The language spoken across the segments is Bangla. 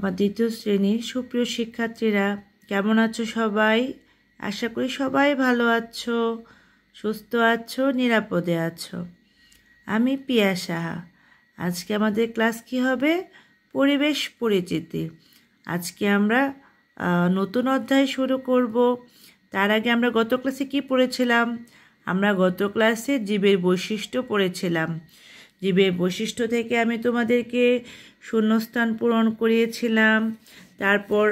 আমার দ্বিতীয় শ্রেণীর সুপ্রিয় শিক্ষার্থীরা কেমন আছো সবাই আশা করি সবাই ভালো আছো সুস্থ আছো নিরাপদে আছো আমি পিয়া সাহা আজকে আমাদের ক্লাস কি হবে পরিবেশ পরিচিতি আজকে আমরা নতুন অধ্যায় শুরু করব তার আগে আমরা গত ক্লাসে কি পড়েছিলাম আমরা গত ক্লাসে জীবের বৈশিষ্ট্য পড়েছিলাম জীবের বৈশিষ্ট্য থেকে আমি তোমাদেরকে শূন্যস্থান পূরণ করিয়েছিলাম তারপর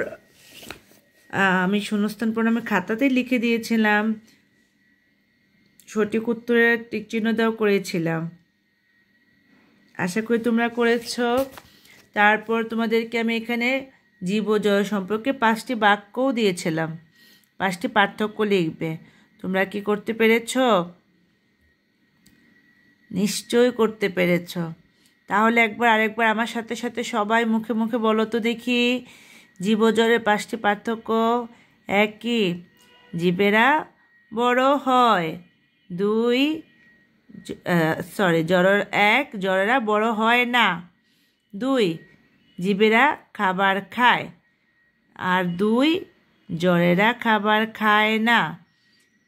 আমি শূন্যস্থান পূরণ আমি খাতাতে লিখে দিয়েছিলাম সঠিক উত্তরের চিহ্ন দেওয়া করেছিলাম আশা করি তোমরা করেছ তারপর তোমাদেরকে আমি এখানে জীব জয় সম্পর্কে পাঁচটি বাক্যও দিয়েছিলাম পাঁচটি পার্থক্য লিখবে তোমরা কি করতে পেরেছো নিশ্চয় করতে পেরেছ তাহলে একবার আরেকবার আমার সাথে সাথে সবাই মুখে মুখে বলো তো দেখি জীবজলের পাঁচটি পার্থক্য এক কি জীবেরা বড় হয় দুই সরি জড়র এক জ্বরেরা বড় হয় না দুই জীবেরা খাবার খায় আর দুই জ্বরেরা খাবার খায় না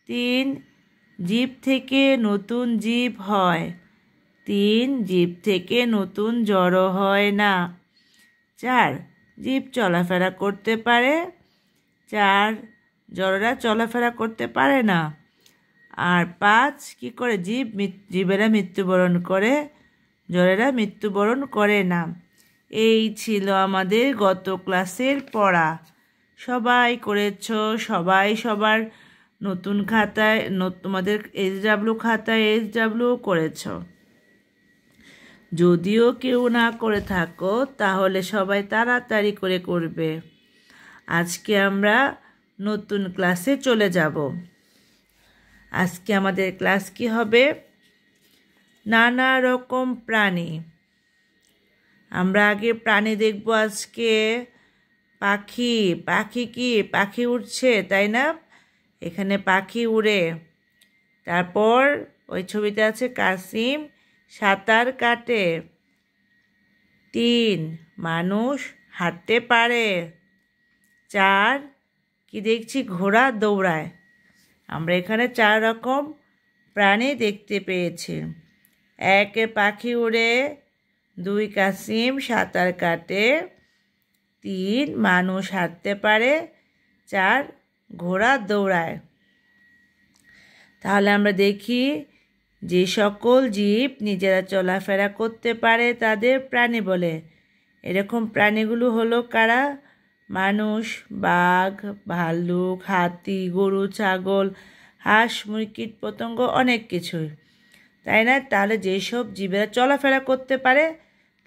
তিন জীব থেকে নতুন জীব হয় তিন জীব থেকে নতুন জড়ো হয় না চার জীব চলাফেরা করতে পারে চার জড়রা চলাফেরা করতে পারে না আর পাঁচ কি করে জীব জীবেরা মৃত্যুবরণ করে জড়েরা মৃত্যুবরণ করে না এই ছিল আমাদের গত ক্লাসের পড়া সবাই করেছ সবাই সবার নতুন খাতায় তোমাদের এইচডাব্লিউ খাতায় এইচডাব্লিউ করেছ যদিও কেউ না করে থাকো তাহলে সবাই তাড়াতাড়ি করে করবে আজকে আমরা নতুন ক্লাসে চলে যাব আজকে আমাদের ক্লাস কি হবে নানা রকম প্রাণী আমরা আগে প্রাণী দেখব আজকে পাখি পাখি কি পাখি উঠছে তাই না এখানে পাখি উড়ে তারপর ওই ছবিতে আছে কাসিম সাঁতার কাটে তিন মানুষ হাঁটতে পারে চার কি দেখছি ঘোড়া দৌড়ায় আমরা এখানে চার রকম প্রাণী দেখতে পেয়েছি একে পাখি উড়ে দুই কাসিম সাঁতার কাটে তিন মানুষ হাঁটতে পারে চার ঘোড়া দৌড়ায় তাহলে আমরা দেখি যে সকল জীব নিজেরা চলাফেরা করতে পারে তাদের প্রাণী বলে এরকম প্রাণীগুলো হলো কারা মানুষ বাঘ ভাল্লুক হাতি গরু ছাগল হাঁস কীট পতঙ্গ অনেক কিছুই তাই না তাহলে যেসব জীবেরা চলাফেরা করতে পারে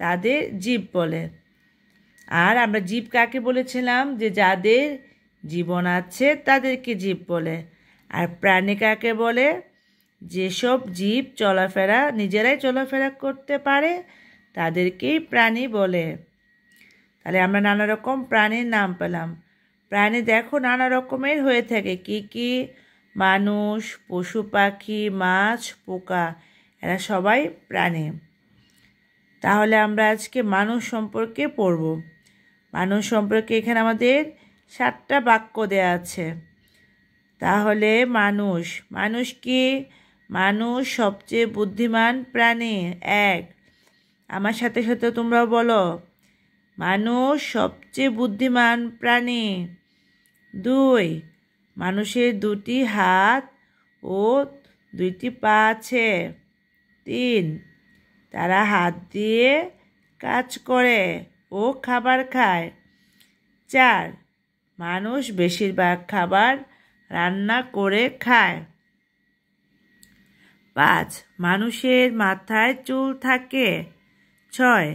তাদের জীব বলে আর আমরা জীব কাকে বলেছিলাম যে যাদের জীবন আছে তাদেরকে জীব বলে আর প্রাণী কাকে বলে যেসব জীব চলাফেরা নিজেরাই চলাফেরা করতে পারে তাদেরকেই প্রাণী বলে তাহলে আমরা নানা রকম প্রাণীর নাম পেলাম প্রাণী দেখো নানা রকমের হয়ে থাকে কি কি মানুষ পশু পাখি মাছ পোকা এরা সবাই প্রাণী তাহলে আমরা আজকে মানুষ সম্পর্কে পড়ব মানুষ সম্পর্কে এখানে আমাদের সাতটা বাক্য দেয়া আছে তাহলে মানুষ মানুষ কি মানুষ সবচেয়ে বুদ্ধিমান প্রাণী এক আমার সাথে সাথে তোমরা বলো মানুষ সবচেয়ে বুদ্ধিমান প্রাণী দুই মানুষের দুটি হাত ও দুইটি পা আছে তিন তারা হাত দিয়ে কাজ করে ও খাবার খায় চার মানুষ বেশিরভাগ খাবার রান্না করে খায় পাঁচ মানুষের মাথায় চুল থাকে ছয়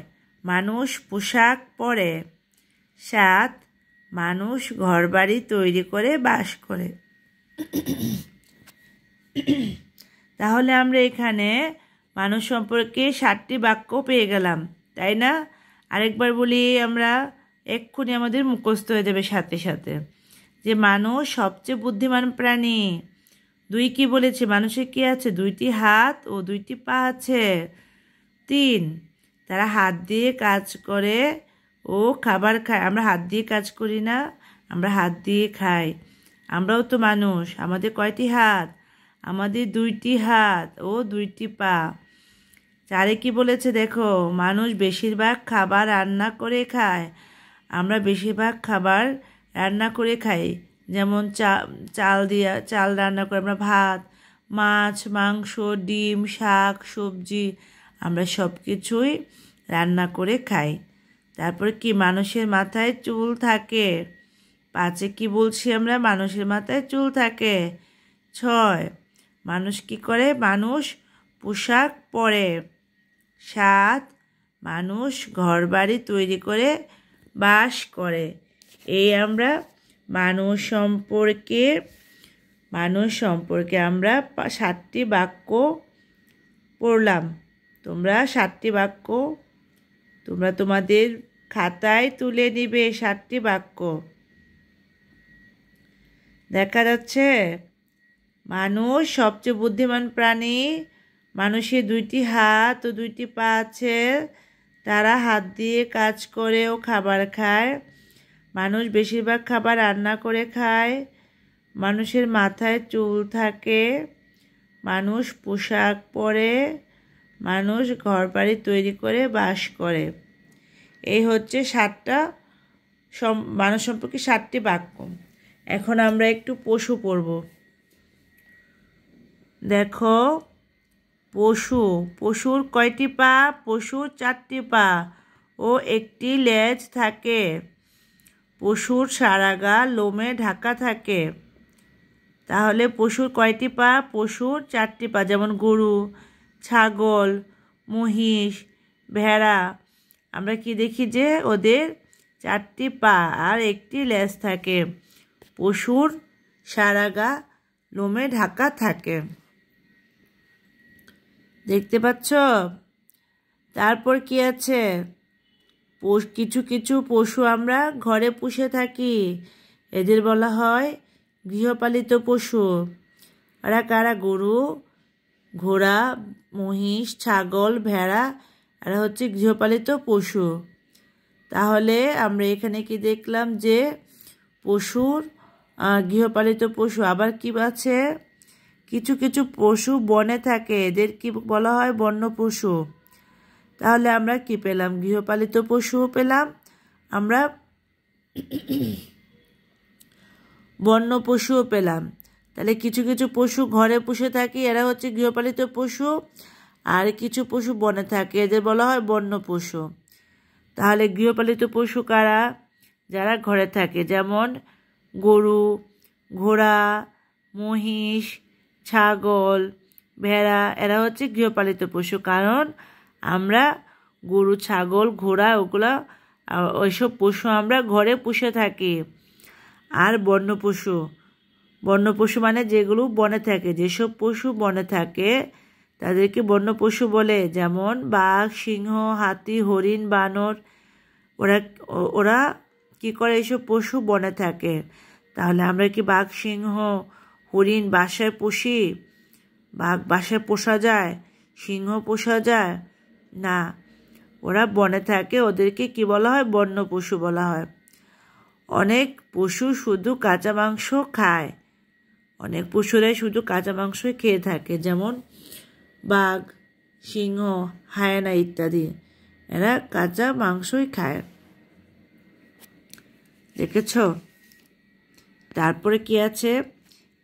মানুষ পোশাক পরে সাত মানুষ ঘরবাড়ি তৈরি করে বাস করে তাহলে আমরা এখানে মানুষ সম্পর্কে সাতটি বাক্য পেয়ে গেলাম তাই না আরেকবার বলি আমরা এক্ষুনি আমাদের মুখস্থ হয়ে যাবে সাথে সাথে যে মানুষ সবচেয়ে বুদ্ধিমান প্রাণী দুই কি বলেছে মানুষের কি আছে দুইটি হাত ও দুইটি পা আছে তিন তারা হাত দিয়ে কাজ করে ও খাবার খায় আমরা হাত দিয়ে কাজ করি না আমরা হাত দিয়ে খাই আমরাও তো মানুষ আমাদের কয়টি হাত আমাদের দুইটি হাত ও দুইটি পা চারে কি বলেছে দেখো মানুষ বেশিরভাগ খাবার রান্না করে খায় আমরা বেশিরভাগ খাবার রান্না করে খাই যেমন চা চাল দিয়ে চাল রান্না করে আমরা ভাত মাছ মাংস ডিম শাক সবজি আমরা সব কিছুই রান্না করে খাই তারপরে কি মানুষের মাথায় চুল থাকে পাঁচে কি বলছি আমরা মানুষের মাথায় চুল থাকে ছয় মানুষ কি করে মানুষ পোশাক পরে সাত মানুষ ঘরবাড়ি তৈরি করে বাস করে এই আমরা মানুষ সম্পর্কে মানুষ সম্পর্কে আমরা সাতটি বাক্য পড়লাম তোমরা সাতটি বাক্য তোমরা তোমাদের খাতায় তুলে নিবে সাতটি বাক্য দেখা যাচ্ছে মানুষ সবচেয়ে বুদ্ধিমান প্রাণী মানুষের দুইটি হাত ও দুইটি পা আছে তারা হাত দিয়ে কাজ করেও খাবার খায় মানুষ বেশিরভাগ খাবার রান্না করে খায় মানুষের মাথায় চুল থাকে মানুষ পোশাক পরে মানুষ ঘর বাড়ি তৈরি করে বাস করে এই হচ্ছে সাতটা মানুষ সম্পর্কে সাতটি বাক্য এখন আমরা একটু পশু পড়ব দেখো পশু পশুর কয়টি পা পশুর চারটি পা ও একটি লেজ থাকে পশুর সারা গা লোমে ঢাকা থাকে তাহলে পশুর কয়টি পা পশুর চারটি পা যেমন গরু ছাগল মহিষ ভেড়া আমরা কি দেখি যে ওদের চারটি পা আর একটি লেজ থাকে পশুর সারা গা লোমে ঢাকা থাকে দেখতে পাচ্ছ তারপর কি আছে কিছু কিছু পশু আমরা ঘরে পুষে থাকি এদের বলা হয় গৃহপালিত পশু এরা কারা গরু ঘোড়া মহিষ ছাগল ভেড়া এরা হচ্ছে গৃহপালিত পশু তাহলে আমরা এখানে কি দেখলাম যে পশুর গৃহপালিত পশু আবার কি আছে কিছু কিছু পশু বনে থাকে এদের কি বলা হয় বন্য পশু তাহলে আমরা কি পেলাম গৃহপালিত পশুও পেলাম আমরা বন্য পশুও পেলাম তাহলে কিছু কিছু পশু ঘরে পুষে থাকি এরা হচ্ছে গৃহপালিত পশু আর কিছু পশু বনে থাকে এদের বলা হয় বন্য পশু তাহলে গৃহপালিত পশু কারা যারা ঘরে থাকে যেমন গরু ঘোড়া মহিষ ছাগল ভেড়া এরা হচ্ছে গৃহপালিত পশু কারণ আমরা গরু ছাগল ঘোড়া ওগুলা ওইসব পশু আমরা ঘরে পুষে থাকি আর বন্য পশু বন্য পশু মানে যেগুলো বনে থাকে যেসব পশু বনে থাকে তাদেরকে বন্য পশু বলে যেমন বাঘ সিংহ হাতি হরিণ বানর ওরা ওরা কী করে এইসব পশু বনে থাকে তাহলে আমরা কি বাঘ সিংহ হরিণ বাসায় পোষে বাঘ বাসায় পোষা যায় সিংহ পোষা যায় না ওরা বনে থাকে ওদেরকে কি বলা হয় বন্য পশু বলা হয় অনেক পশু শুধু কাঁচা মাংস খায় অনেক পশুরাই শুধু কাঁচা মাংস খেয়ে থাকে যেমন বাঘ সিংহ হায়না ইত্যাদি এরা কাঁচা মাংসই খায় দেখেছ তারপরে কি আছে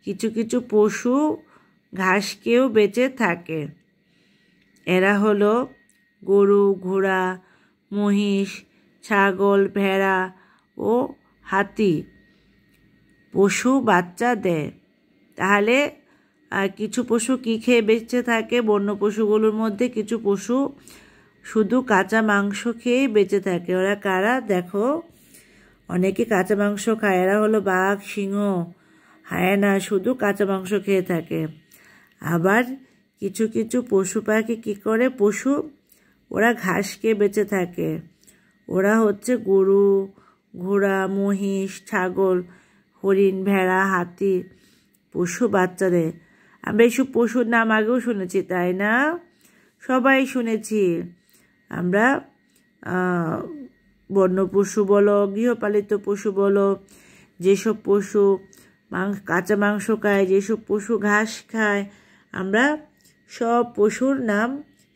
কিছু কিছু পশু ঘাসকেও বেঁচে থাকে এরা হলো গরু ঘোড়া মহিষ ছাগল ভেড়া ও হাতি পশু বাচ্চা দেয় তাহলে কিছু পশু কী খেয়ে বেঁচে থাকে বন্য পশুগুলোর মধ্যে কিছু পশু শুধু কাঁচা মাংস খেয়েই বেঁচে থাকে ওরা কারা দেখো অনেকে কাঁচা মাংস খায় এরা হলো বাঘ সিংহ হায়না শুধু কাঁচা মাংস খেয়ে থাকে আবার কিছু কিছু পশু পাখি কী করে পশু ওরা ঘাস খেয়ে বেঁচে থাকে ওরা হচ্ছে গরু ঘোড়া মহিষ ছাগল হরিণ ভেড়া হাতি পশু বাচ্চাদের আমরা এইসব পশুর নাম আগেও শুনেছি তাই না সবাই শুনেছি আমরা বন্য পশু বলো গৃহপালিত পশু বলো যেসব পশু মাংস কাঁচা মাংস খায় যেসব পশু ঘাস খায় আমরা সব পশুর নাম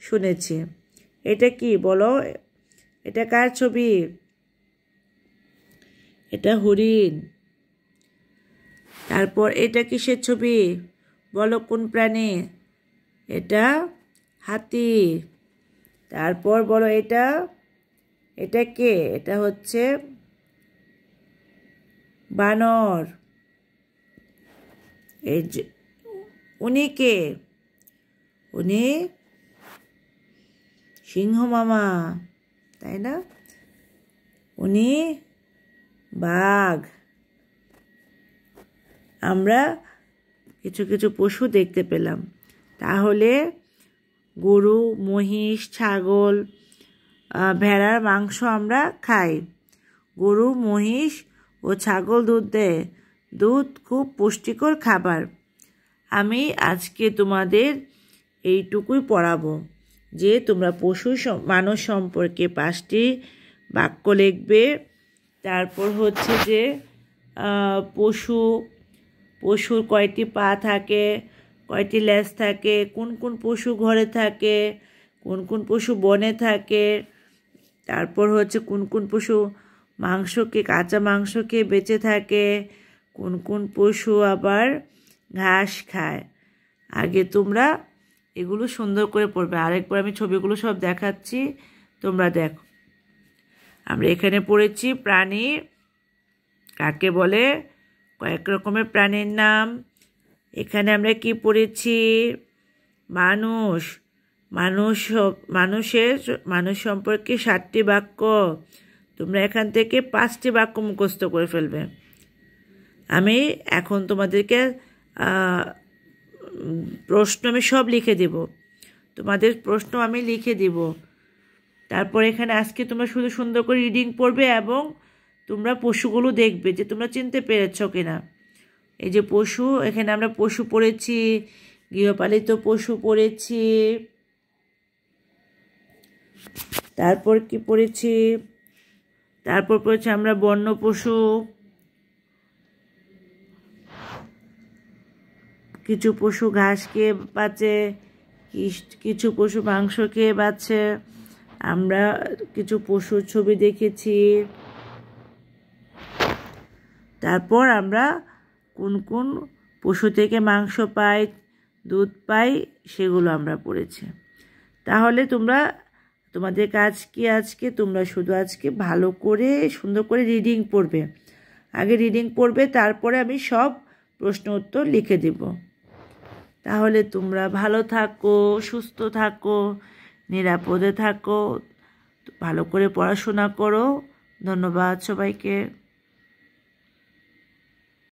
শুনেছি এটা কি বলো এটা কার ছবি এটা হরিণ তারপর এটা কিসের ছবি বলো কোন প্রাণী এটা হাতি তারপর বলো এটা এটা কে এটা হচ্ছে বানর এর উনিকে উনি সিংহ মামা তাই না উনি বাঘ আমরা কিছু কিছু পশু দেখতে পেলাম তাহলে গরু মহিষ ছাগল ভেড়ার মাংস আমরা খাই গরু মহিষ ও ছাগল দুধ দেয় দুধ খুব পুষ্টিকর খাবার আমি আজকে তোমাদের এইটুকুই পড়াবো যে তোমরা পশু মানুষ সম্পর্কে পাঁচটি বাক্য লিখবে তারপর হচ্ছে যে পশু পশুর কয়টি পা থাকে কয়টি লেজ থাকে কোন কোন পশু ঘরে থাকে কোন কোন পশু বনে থাকে তারপর হচ্ছে কোন কোন পশু মাংসকে কাঁচা মাংস খেয়ে বেঁচে থাকে কোন কোন পশু আবার ঘাস খায় আগে তোমরা এগুলো সুন্দর করে পড়বে আরেকবার আমি ছবিগুলো সব দেখাচ্ছি তোমরা দেখো আমরা এখানে পড়েছি প্রাণী কাকে বলে কয়েক রকমের প্রাণীর নাম এখানে আমরা কি পড়েছি মানুষ মানুষ মানুষের মানুষ সম্পর্কে সাতটি বাক্য তোমরা এখান থেকে পাঁচটি বাক্য মুখস্থ করে ফেলবে আমি এখন তোমাদেরকে প্রশ্ন আমি সব লিখে দেব তোমাদের প্রশ্ন আমি লিখে দেব তারপর এখানে আজকে তোমরা শুধু সুন্দর করে রিডিং পড়বে এবং তোমরা পশুগুলো দেখবে যে তোমরা চিনতে পেরেছ কিনা এই যে পশু এখানে আমরা পশু পড়েছি গৃহপালিত পশু পড়েছি তারপর কি পড়েছি তারপর পড়েছি আমরা বন্য পশু কিছু পশু ঘাস খেয়ে বাঁচে কিছু পশু মাংস খেয়ে বাঁচে আমরা কিছু পশুর ছবি দেখেছি তারপর আমরা কোন কোন পশু থেকে মাংস পাই দুধ পাই সেগুলো আমরা পড়েছি তাহলে তোমরা তোমাদের কাজ কি আজকে তোমরা শুধু আজকে ভালো করে সুন্দর করে রিডিং পড়বে আগে রিডিং পড়বে তারপরে আমি সব প্রশ্ন উত্তর লিখে দেবো তাহলে তোমরা ভালো থাকো সুস্থ থাকো নিরাপদে থাকো ভালো করে পড়াশোনা করো ধন্যবাদ সবাইকে